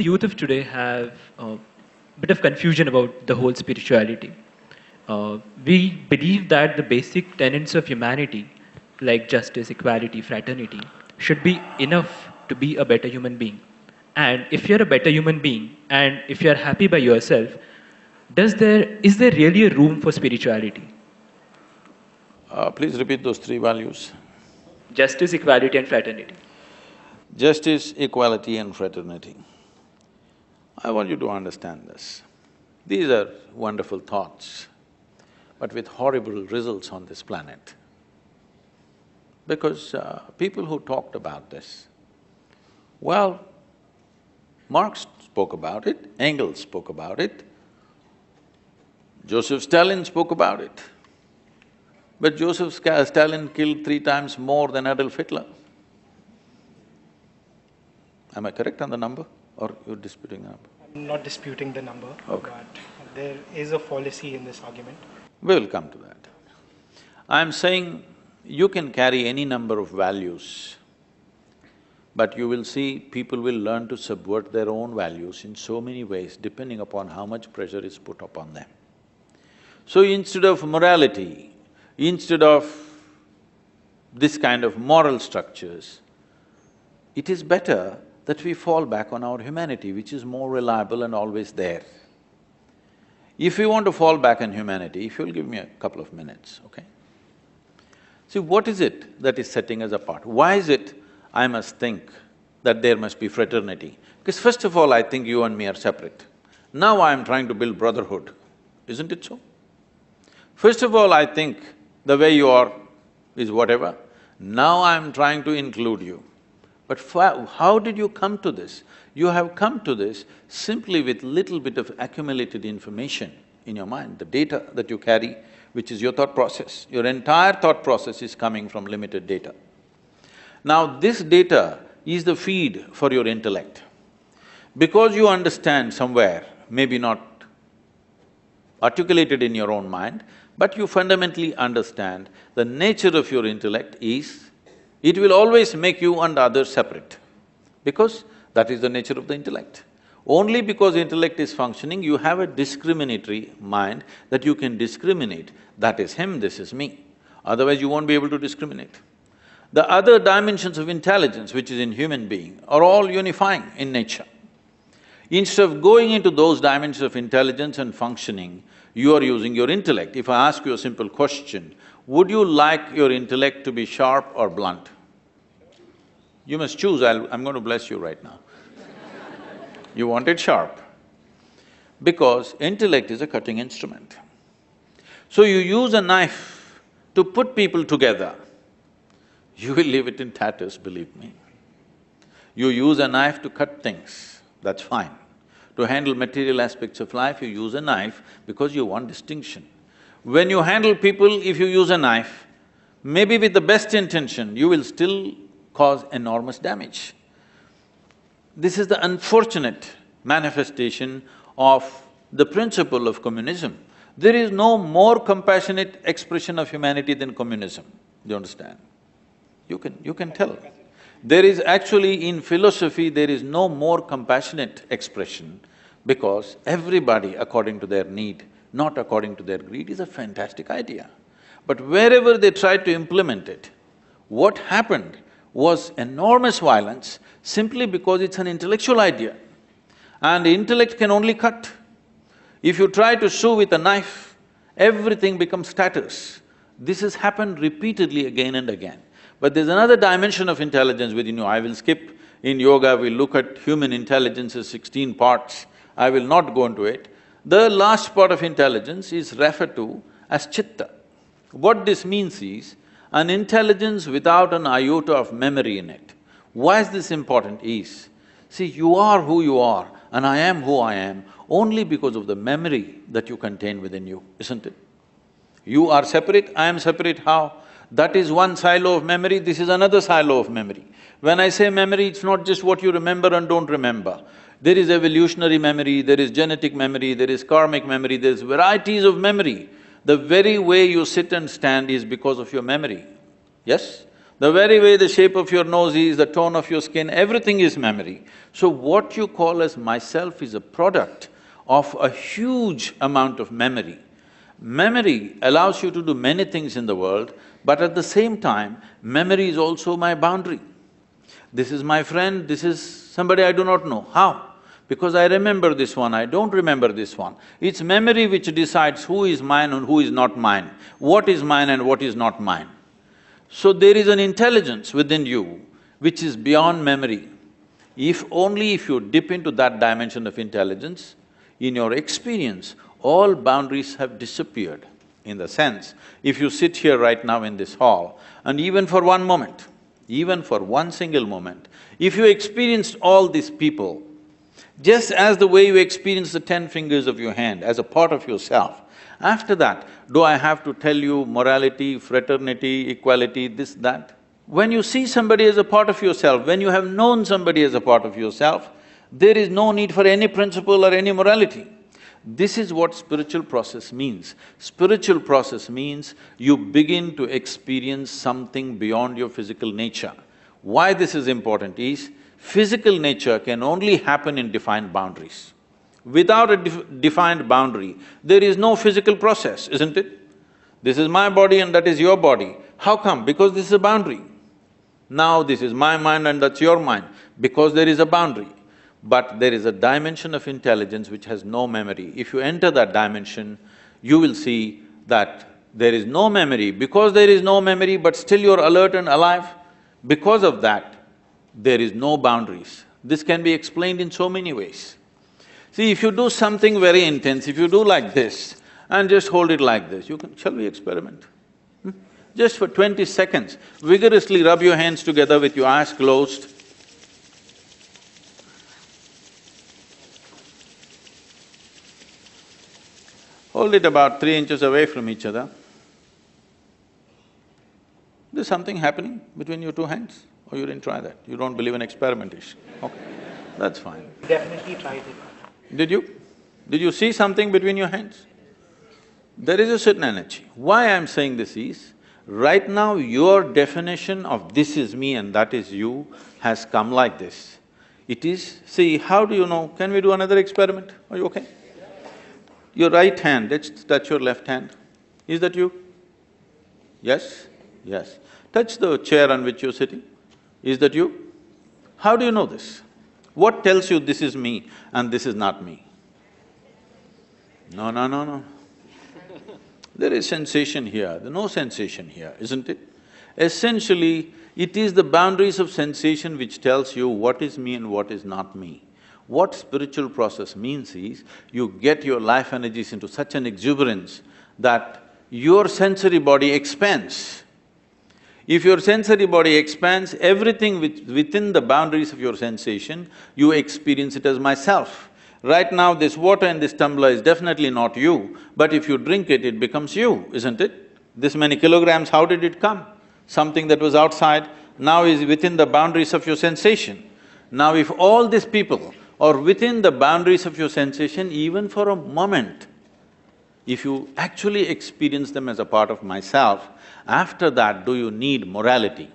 The youth of today have a bit of confusion about the whole spirituality. Uh, we believe that the basic tenets of humanity, like justice, equality, fraternity, should be enough to be a better human being. And if you're a better human being and if you're happy by yourself, does there, is there really a room for spirituality? Uh, please repeat those three values. Justice, equality and fraternity. Justice, equality and fraternity. I want you to understand this. These are wonderful thoughts, but with horrible results on this planet. Because uh, people who talked about this, well, Marx spoke about it, Engels spoke about it, Joseph Stalin spoke about it. But Joseph Stalin killed three times more than Adolf Hitler. Am I correct on the number? or you're disputing the number? I'm not disputing the number, okay. but there is a fallacy in this argument. We will come to that. I'm saying you can carry any number of values, but you will see people will learn to subvert their own values in so many ways depending upon how much pressure is put upon them. So instead of morality, instead of this kind of moral structures, it is better that we fall back on our humanity, which is more reliable and always there. If you want to fall back on humanity, if you'll give me a couple of minutes, okay? See, what is it that is setting us apart? Why is it I must think that there must be fraternity? Because first of all, I think you and me are separate. Now I'm trying to build brotherhood, isn't it so? First of all, I think the way you are is whatever. Now I'm trying to include you. But how did you come to this? You have come to this simply with little bit of accumulated information in your mind, the data that you carry, which is your thought process. Your entire thought process is coming from limited data. Now, this data is the feed for your intellect. Because you understand somewhere, maybe not articulated in your own mind, but you fundamentally understand the nature of your intellect is it will always make you and others separate, because that is the nature of the intellect. Only because intellect is functioning, you have a discriminatory mind that you can discriminate, that is him, this is me. Otherwise, you won't be able to discriminate. The other dimensions of intelligence, which is in human being, are all unifying in nature. Instead of going into those dimensions of intelligence and functioning, you are using your intellect. If I ask you a simple question, would you like your intellect to be sharp or blunt? You must choose, i am going to bless you right now. you want it sharp, because intellect is a cutting instrument. So you use a knife to put people together, you will leave it in tatters, believe me. You use a knife to cut things, that's fine. To handle material aspects of life, you use a knife because you want distinction. When you handle people, if you use a knife, maybe with the best intention, you will still cause enormous damage. This is the unfortunate manifestation of the principle of communism. There is no more compassionate expression of humanity than communism, do you understand? You can… you can tell. There is actually, in philosophy, there is no more compassionate expression because everybody according to their need, not according to their greed is a fantastic idea. But wherever they tried to implement it, what happened was enormous violence simply because it's an intellectual idea. And intellect can only cut. If you try to sew with a knife, everything becomes tatters. This has happened repeatedly again and again. But there's another dimension of intelligence within you, I will skip. In yoga, we look at human intelligence as sixteen parts, I will not go into it. The last part of intelligence is referred to as chitta. What this means is, an intelligence without an iota of memory in it. Why is this important is, see you are who you are and I am who I am only because of the memory that you contain within you, isn't it? You are separate, I am separate, how? That is one silo of memory, this is another silo of memory. When I say memory, it's not just what you remember and don't remember. There is evolutionary memory, there is genetic memory, there is karmic memory, there's varieties of memory the very way you sit and stand is because of your memory, yes? The very way the shape of your nose is, the tone of your skin, everything is memory. So what you call as myself is a product of a huge amount of memory. Memory allows you to do many things in the world, but at the same time, memory is also my boundary. This is my friend, this is somebody I do not know. How? because I remember this one, I don't remember this one. It's memory which decides who is mine and who is not mine, what is mine and what is not mine. So there is an intelligence within you which is beyond memory. If only if you dip into that dimension of intelligence, in your experience, all boundaries have disappeared. In the sense, if you sit here right now in this hall, and even for one moment, even for one single moment, if you experienced all these people just as the way you experience the ten fingers of your hand as a part of yourself, after that, do I have to tell you morality, fraternity, equality, this, that? When you see somebody as a part of yourself, when you have known somebody as a part of yourself, there is no need for any principle or any morality. This is what spiritual process means. Spiritual process means you begin to experience something beyond your physical nature. Why this is important is, Physical nature can only happen in defined boundaries. Without a def defined boundary, there is no physical process, isn't it? This is my body and that is your body. How come? Because this is a boundary. Now this is my mind and that's your mind, because there is a boundary. But there is a dimension of intelligence which has no memory. If you enter that dimension, you will see that there is no memory. Because there is no memory, but still you're alert and alive, because of that, there is no boundaries. This can be explained in so many ways. See, if you do something very intense, if you do like this and just hold it like this, you can… shall we experiment? Hmm? Just for twenty seconds, vigorously rub your hands together with your eyes closed. Hold it about three inches away from each other. There's something happening between your two hands. Oh, you didn't try that, you don't believe in experimentation, okay, that's fine. Definitely tried it. Did you? Did you see something between your hands? There is a certain energy. Why I'm saying this is, right now your definition of this is me and that is you has come like this. It is, see, how do you know? Can we do another experiment? Are you okay? Your right hand, let's touch your left hand. Is that you? Yes? Yes. Touch the chair on which you're sitting. Is that you? How do you know this? What tells you this is me and this is not me? No, no, no, no. there is sensation here, there's no sensation here, isn't it? Essentially, it is the boundaries of sensation which tells you what is me and what is not me. What spiritual process means is, you get your life energies into such an exuberance that your sensory body expands if your sensory body expands, everything with, within the boundaries of your sensation, you experience it as myself. Right now, this water in this tumbler is definitely not you, but if you drink it, it becomes you, isn't it? This many kilograms, how did it come? Something that was outside now is within the boundaries of your sensation. Now if all these people are within the boundaries of your sensation even for a moment, if you actually experience them as a part of myself, after that, do you need morality?